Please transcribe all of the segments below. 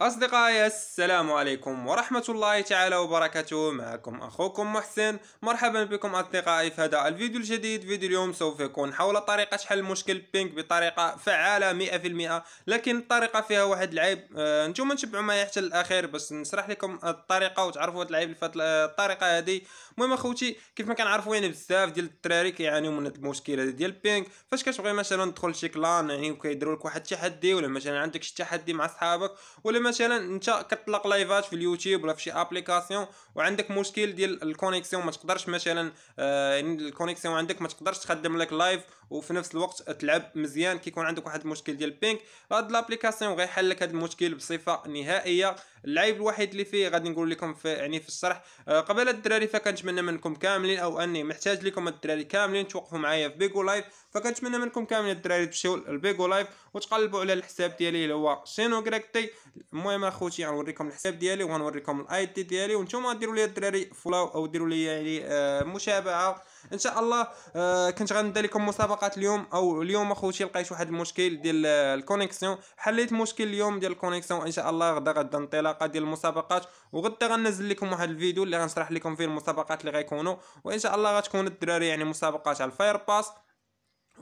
أصدقائي السلام عليكم ورحمة الله تعالى وبركاته معكم أخوكم محسن مرحبا بكم أصدقائي في هذا الفيديو الجديد فيديو اليوم سوف يكون حول طريقة حل مشكل بينك بطريقة فعالة 100% لكن الطريقة فيها واحد العيب أه نتوما نتبعوا معايا حتى الأخير باش نشرح لكم الطريقة وتعرفوا هاد العيب اللي الطريقة هذه المهم أخوتي كيف ما كنعرفوا يعني بزاف ديال الدراري كيعانيو من هاد المشكلة ديال بينك فاش كتبغي مثلا تدخل شي كلان يعني وكيديروا لك واحد التحدي ولا مثلا عندك شي تحدي مع صحابك ولا مثلا انت كتطلق لايفات في اليوتيوب ولا في شي ابليكاسيون وعندك مشكل ديال الكونيكسيون ما تقدرش مثلا آه يعني الكونيكسيون عندك ما تقدرش تخدم لك لايف وفي نفس الوقت تلعب مزيان كيكون عندك واحد المشكل ديال بينك هاد لابليكاسيون غيحل لك هاد المشكل بصفه نهائيه العيب الوحيد اللي فيه غادي نقول لكم في يعني في الشرح آه، قبل الدراري فكنتمنى منكم كاملين او اني محتاج لكم الدراري كاملين توقفوا معايا في بيجو لايف فكنتمنى منكم كاملين الدراري تمشيو لبيجو لايف وتقلبوا على الحساب ديالي اللي هو شينو كريكتي المهم اخوتي غنوريكم الحساب ديالي وغنوريكم الاي دي ديالي وانتم ديروا لي الدراري فولو او ديروا لي يعني آه متابعه ان شاء الله آه كنت غندير لكم مسابقات اليوم او اليوم اخوتي لقيت واحد المشكل ديال الكونيكسيون حليت مشكل اليوم ديال الكونيكسيون ان شاء الله غدا غدا انطلاقه ديال المسابقات وغدا غنزل لكم واحد الفيديو اللي غنشرح لكم فيه المسابقات اللي غيكونوا وان شاء الله غتكون الدراري يعني مسابقات على الفاير باس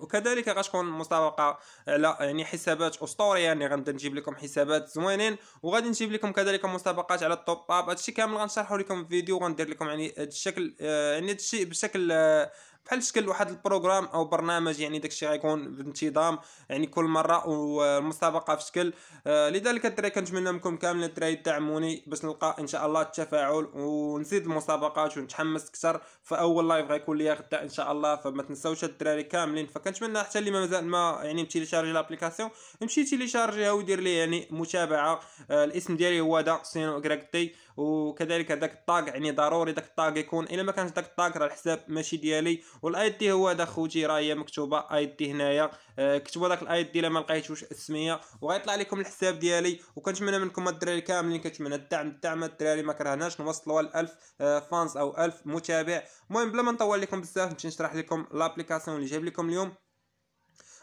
وكذلك غتكون مسابقه على آه، يعني حسابات اسطوريه يعني غنبدا نجيب لكم حسابات زوينين وغادي نجيب لكم كذلك مسابقات على التوب اب هادشي كامل غنشرحه لكم في فيديو وغندير لكم يعني الشكل آه، يعني هادشي بشكل آه، بحال شكل واحد البروغرام او برنامج يعني داكشي غيكون بانتظام يعني كل مره والمسابقه في شكل آه، لذلك الدراري كنتمنى منكم كاملين الدراري تدعموني باش نلقى ان شاء الله التفاعل ونزيد المسابقات ونتحمس اكثر فاول لايف غيكون ليا غدا ان شاء الله فما تنساوش الدراري كاملين فكنتمنى حتى اللي مازال ما يعني شارجي لابليكاسيون يمشي تيليشارجيها ويدير لي يعني متابعه آه، الاسم ديالي هو دا سينو كراكتي وكذلك داك الطاق يعني ضروري داك الطاق يكون الا ما كانش داك الطاق راه الحساب ماشي ديالي والاي دي هو هذا خوتي راه هي مكتوبه اي دي هنايا آه كتبوا داك الاي دي الا ما لقيتوش السميه وغيطلع لكم الحساب ديالي وكنتمنى منكم الدراري كاملين كنتمنى الدعم الدعم الدراري ما كرهناش نوصلوا ل 1000 آه فانز او 1000 متابع المهم بلا ما نطول لكم بزاف نمشي نشرح لكم لابليكاسيون اللي جايب لكم اليوم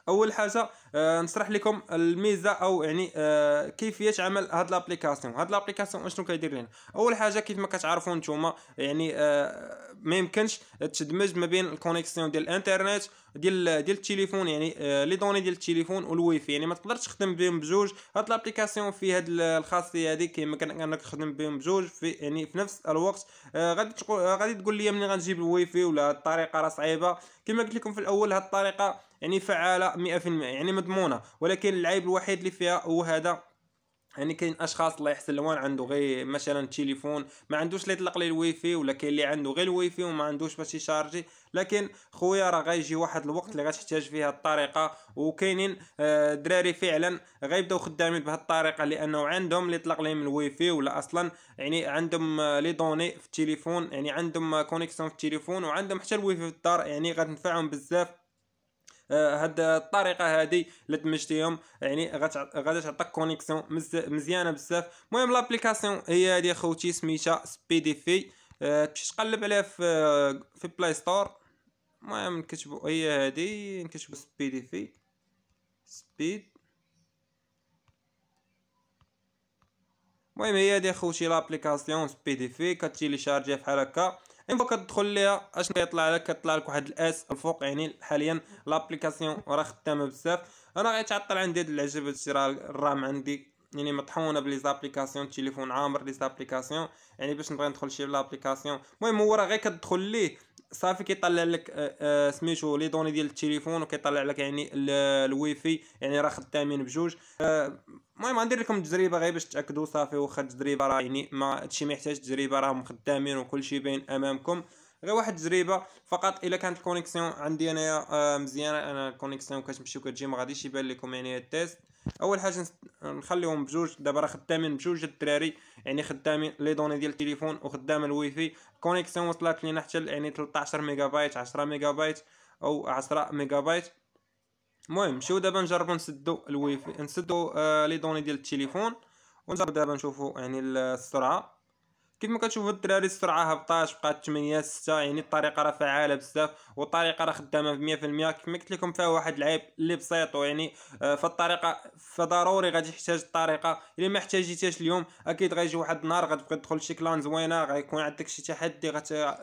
اول حاجه آه نشرح لكم الميزه او يعني آه كيفيه عمل هاد لابليكاسيون هاد لابليكاسيون اشنو كيدير لنا اول حاجه كيف ما كتعرفوا نتوما يعني آه ما يمكنش تدمج ما بين الكونيكسيون ديال الانترنت ديال ديال التليفون يعني آه لي دوني ديال التليفون فاي يعني ما تقدرش تخدم بهم بجوج هاد لابليكاسيون في هاد الخاصيه هادي كيما كان تخدم بهم بجوج في يعني في نفس الوقت آه غادي تقول غادي تقول لي منين غنجيب فاي ولا الطريقه راه صعيبه كما قلت لكم في الاول هاد الطريقه يعني فعاله 100% يعني مضمونه ولكن العيب الوحيد اللي فيها هو هذا يعني كاين اشخاص الله يحسن لهم عنده غير مثلا تليفون ما عندوش اللي يطلق ليه فاي ولا كاين اللي عنده غير فاي وما عندوش باش يشارجي لكن خويا راه غيجي واحد الوقت اللي غتحتاج فيه الطريقه وكاينين آه، دراري فعلا غيبداو خدامين بهذه الطريقه لانه عندهم اللي يطلق لهم فاي ولا اصلا يعني عندهم آه، لي دوني في التليفون يعني عندهم كونيكسيون في التليفون وعندهم حتى الواي فاي في الدار يعني غتنفعهم بزاف آه، هاد الطريقه هادي الا دمجتيهم يعني غادي تعطيك كونيكسيون مزيانه بزاف المهم لابليكاسيون هي هادي اخوتي سميتها سبيديفي آه، تمشي تقلب عليها في آه، في بلاي ستور المهم نكتبو هي هادي نكتبو سبيديفي سبيد المهم هي هادي اخوتي لابليكاسيون سبيديفي في كتيليشارجيها بحال هكا انفو كتدخل ليها اشنو كيطلع لك كيطلع لك واحد الاس الفوق يعني حاليا لابليكاسيون راه خدامه بزاف انا غيتعطل عندي هاد العجب هادشي راه الرام عندي يعني مطحونه بلي زابليكاسيون التليفون عامر لي زابليكاسيون يعني باش نبغي ندخل شي لابليكاسيون المهم هو راه غير كتدخل ليه صافي كيطلع لك آه، آه، سميتو لي دوني ديال التليفون وكيطلع لك يعني الواي فاي يعني راه خدامين بجوج آه، المهم غندير لكم تجربه غير باش تاكدوا صافي واخا التجربه راه يعني ما هادشي ما يحتاج تجربه راهم خدامين وكلشي باين امامكم غير واحد التجربه فقط الا كانت الكونيكسيون عندي انايا آه مزيانه انا الكونيكسيون كتمشي وكتجي ما غاديش يبان لكم يعني التيست اول حاجه نخليهم بجوج دابا راه خدامين بجوج الدراري يعني خدامين لي دوني ديال التليفون وخدام الواي فاي الكونيكسيون وصلت لينا حتى يعني 13 ميجا بايت 10 ميجا بايت او 10 ميجا بايت المهم نمشيو دابا نجربو نسدو الواي فاي نسدو آه لي دوني ديال التليفون ونجربو دابا نشوفو يعني السرعه ما كتشوفوا الدراري السرعه هبطات بقات 8 6 يعني الطريقه راه فعاله بزاف والطريقه راه خدامه ب 100% كما قلت لكم فيها واحد العيب اللي بسيط يعني آه، فالطريقه فضروري غادي تحتاج الطريقه الا ما احتاجيتهاش اليوم اكيد غيجي واحد النهار غتبقى تدخل شي كلان زوينه غيكون عندك شي تحدي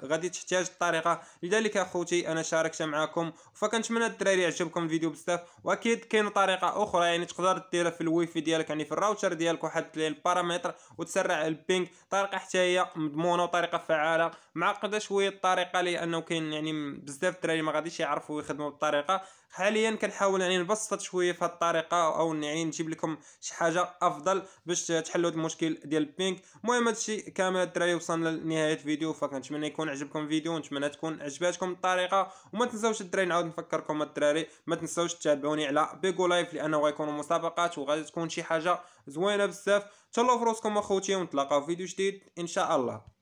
غادي تحتاج الطريقه لذلك اخوتي انا شاركت معكم فكنتمنى الدراري يعجبكم الفيديو بزاف واكيد كاين طريقه اخرى يعني تقدر ديرها في الواي فاي ديالك يعني في الراوتر ديالك واحد البارامتر وتسرع البينغ طريقه حتى شويه مضمونه وطريقه فعاله معقده شويه الطريقه لانه كاين يعني بزاف الدراري ما غاديش يعرفوا يخدموا بالطريقه حاليا كنحاول يعني نبسط شويه في الطريقه او يعني نجيب لكم شي حاجه افضل باش تحلوا المشكل ديال البينك المهم هادشي كامل الدراري وصلنا لنهايه الفيديو فكنتمنى يكون عجبكم الفيديو ونتمنى تكون عجباتكم الطريقه وما تنساوش الدراري نعاود نفكركم الدراري ما تنساوش تتابعوني على بيغو لايف لانه غيكونوا مسابقات وغادي تكون شي حاجه زوينه بزاف تهلاو في اخوتي ونتلاقاو في فيديو جديد ان شاء الله